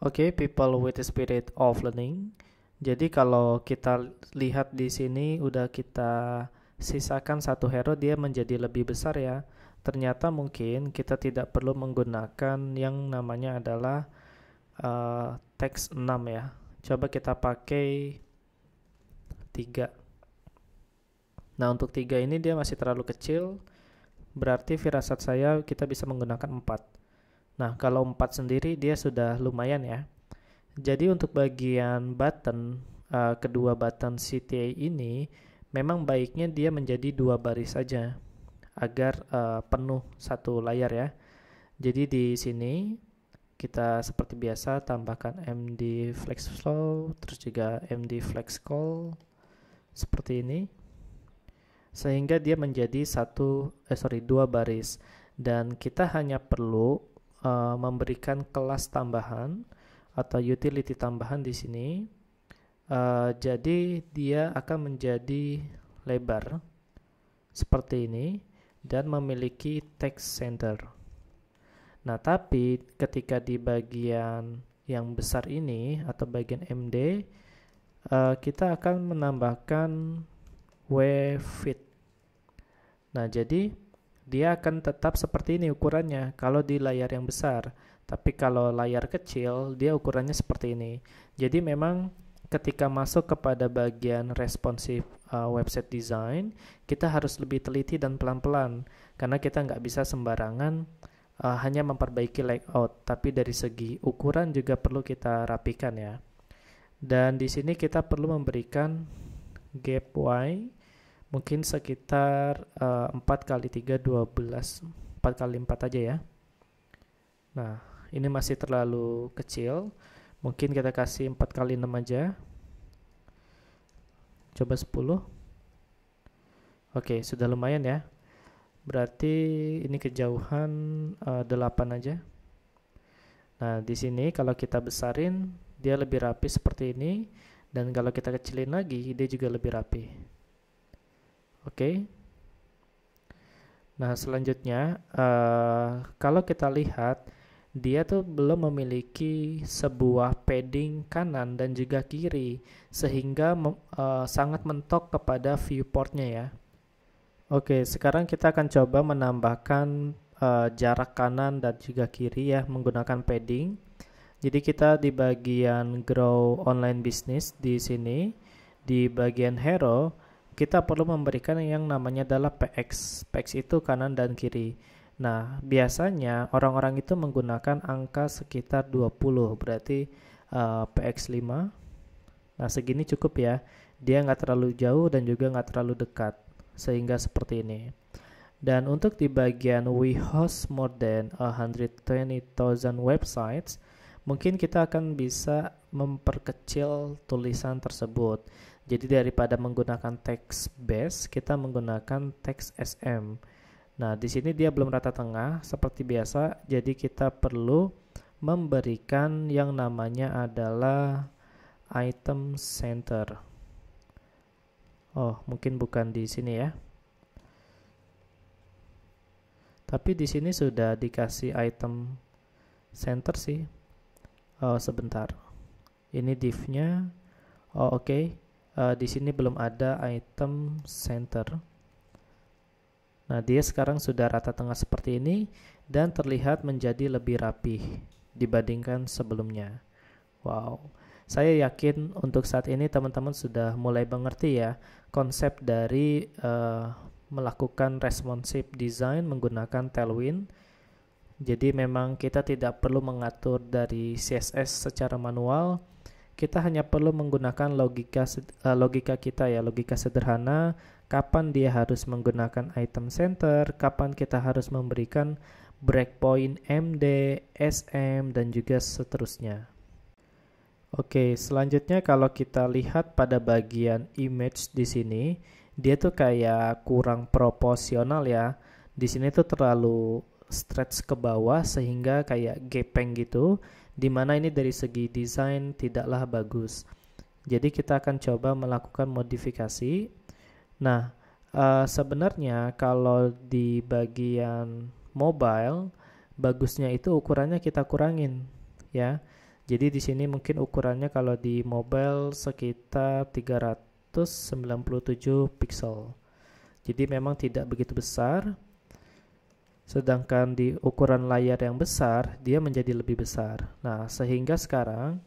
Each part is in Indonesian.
Oke, okay, people with the spirit of learning. Jadi kalau kita lihat di sini udah kita sisakan satu hero dia menjadi lebih besar ya. Ternyata mungkin kita tidak perlu menggunakan yang namanya adalah uh, teks 6 ya. Coba kita pakai 3. Nah, untuk 3 ini dia masih terlalu kecil. Berarti firasat saya kita bisa menggunakan 4. Nah, kalau 4 sendiri dia sudah lumayan ya. Jadi untuk bagian button uh, kedua button CTA ini memang baiknya dia menjadi dua baris saja agar uh, penuh satu layar ya. Jadi di sini kita seperti biasa tambahkan MD Flex Flow terus juga MD Flex Call seperti ini sehingga dia menjadi satu eh sorry dua baris dan kita hanya perlu uh, memberikan kelas tambahan atau utility tambahan di sini. Uh, jadi dia akan menjadi lebar seperti ini dan memiliki text center. Nah, tapi ketika di bagian yang besar ini atau bagian MD uh, eh, kita akan menambahkan wave fit. Nah, jadi dia akan tetap seperti ini ukurannya kalau di layar yang besar. Tapi kalau layar kecil, dia ukurannya seperti ini. Jadi memang ketika masuk kepada bagian responsif uh, website design, kita harus lebih teliti dan pelan-pelan karena kita nggak bisa sembarangan uh, hanya memperbaiki layout, tapi dari segi ukuran juga perlu kita rapikan ya. Dan di sini kita perlu memberikan gap y mungkin sekitar uh, eh, 4 kali 3 12 4 kali 4 aja ya nah ini masih terlalu kecil mungkin kita kasih 4 kali 6 aja coba 10 oke sudah lumayan ya berarti ini kejauhan uh, eh, 8 aja nah di sini kalau kita besarin dia lebih rapi seperti ini dan kalau kita kecilin lagi dia juga lebih rapi Oke. Okay. Nah, selanjutnya uh, kalau kita lihat dia tuh belum memiliki sebuah padding kanan dan juga kiri sehingga uh, sangat mentok kepada viewportnya ya. Oke, sekarang kita akan coba menambahkan uh, jarak kanan dan juga kiri ya menggunakan padding. Jadi kita di bagian grow online business di sini di bagian hero kita perlu memberikan yang namanya adalah PX. PX itu kanan dan kiri. Nah, biasanya orang-orang itu menggunakan angka sekitar 20, berarti uh, eh, PX5. Nah, segini cukup ya. Dia nggak terlalu jauh dan juga nggak terlalu dekat, sehingga seperti ini. Dan untuk di bagian we host more than 120,000 websites, mungkin kita akan bisa memperkecil tulisan tersebut jadi daripada menggunakan text base, kita menggunakan text SM. Nah, di sini dia belum rata tengah seperti biasa, jadi kita perlu memberikan yang namanya adalah item center. Oh, mungkin bukan di sini ya. Tapi di sini sudah dikasih item center sih. Oh, sebentar. Ini div-nya. Oh, oke. Okay uh, di sini belum ada item center. Nah, dia sekarang sudah rata tengah seperti ini dan terlihat menjadi lebih rapih dibandingkan sebelumnya. Wow. Saya yakin untuk saat ini teman-teman sudah mulai mengerti ya konsep dari uh, melakukan responsive design menggunakan Tailwind. Jadi memang kita tidak perlu mengatur dari CSS secara manual, kita hanya perlu menggunakan logika eh, logika kita ya, logika sederhana kapan dia harus menggunakan item center, kapan kita harus memberikan breakpoint MD, SM, dan juga seterusnya. Oke, selanjutnya kalau kita lihat pada bagian image di sini, dia tuh kayak kurang proporsional ya. Di sini tuh terlalu stretch ke bawah sehingga kayak gepeng gitu dimana ini dari segi desain tidaklah bagus. Jadi kita akan coba melakukan modifikasi. Nah, uh, sebenarnya kalau di bagian mobile bagusnya itu ukurannya kita kurangin ya. Jadi di sini mungkin ukurannya kalau di mobile sekitar 397 pixel. Jadi memang tidak begitu besar Sedangkan di ukuran layar yang besar, dia menjadi lebih besar. Nah, sehingga sekarang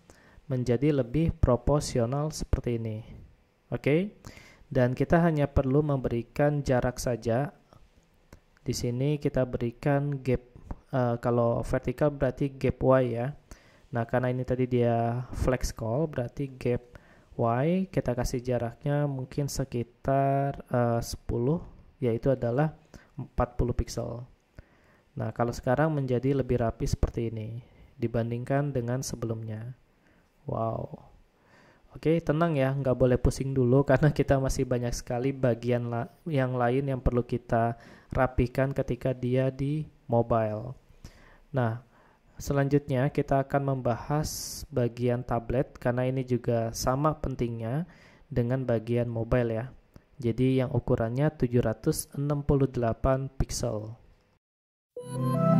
menjadi lebih proporsional seperti ini. Oke? Dan kita hanya perlu memberikan jarak saja. Di sini kita berikan gap. Uh, kalau vertikal berarti gap Y ya. Nah, karena ini tadi dia flex call, berarti gap Y kita kasih jaraknya mungkin sekitar eh, uh, 10, yaitu adalah 40 pixel. Nah, kalau sekarang menjadi lebih rapi seperti ini dibandingkan dengan sebelumnya. Wow. Oke, tenang ya, nggak boleh pusing dulu karena kita masih banyak sekali bagian la yang lain yang perlu kita rapikan ketika dia di mobile. Nah, selanjutnya kita akan membahas bagian tablet karena ini juga sama pentingnya dengan bagian mobile ya. Jadi yang ukurannya 768 pixel. Thank you.